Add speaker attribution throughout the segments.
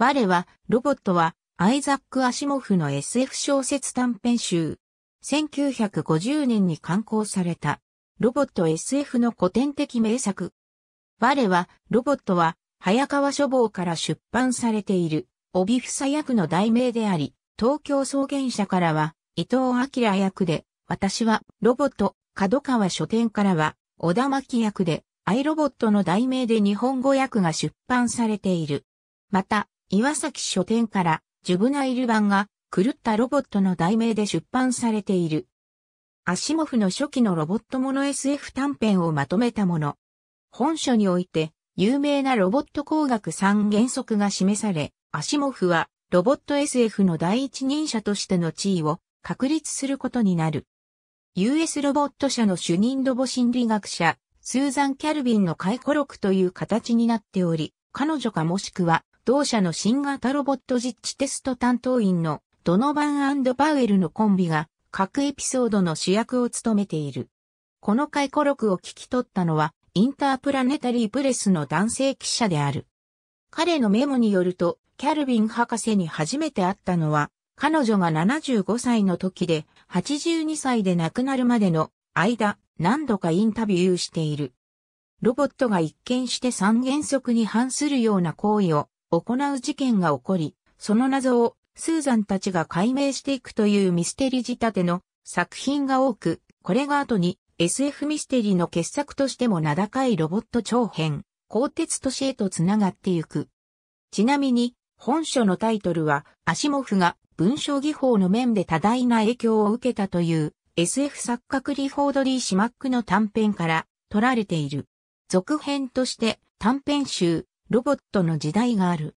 Speaker 1: 我は、ロボットは、アイザック・アシモフの SF 小説短編集。1950年に刊行された、ロボット SF の古典的名作。我は、ロボットは、早川書房から出版されている、帯房役の題名であり、東京創原社からは、伊藤明役で、私は、ロボット、角川書店からは、小田巻役で、アイロボットの題名で日本語訳が出版されている。また、岩崎書店からジュブナイル版が狂ったロボットの題名で出版されている。アシモフの初期のロボットもの SF 短編をまとめたもの。本書において有名なロボット工学3原則が示され、アシモフはロボット SF の第一人者としての地位を確立することになる。US ロボット社の主任ロボ心理学者、スーザン・キャルビンの回顧録という形になっており、彼女かもしくは同社の新型ロボット実地テスト担当員のドノバンパウエルのコンビが各エピソードの主役を務めている。この回顧録を聞き取ったのはインタープラネタリープレスの男性記者である。彼のメモによると、キャルビン博士に初めて会ったのは、彼女が75歳の時で、82歳で亡くなるまでの間、何度かインタビューしている。ロボットが一見して三原則に反するような行為を行う事件が起こり、その謎をスーザンたちが解明していくというミステリー仕立ての作品が多く、これが後に SF ミステリーの傑作としても名高いロボット長編、鋼鉄都市へと繋がってゆく。ちなみに、本書のタイトルは、アシモフが文章技法の面で多大な影響を受けたという SF 作家クリフォード・リー・シマックの短編から取られている。続編として短編集ロボットの時代がある。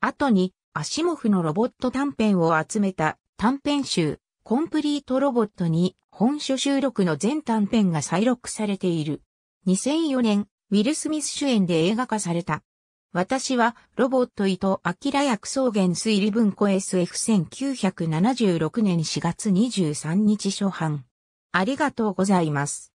Speaker 1: 後に、アシモフのロボット短編を集めた短編集、コンプリートロボットに本書収録の全短編が再録されている。2004年、ウィル・スミス主演で映画化された。私はロボット伊藤明役草原推理文庫 SF1976 年4月23日初版。ありがとうございます。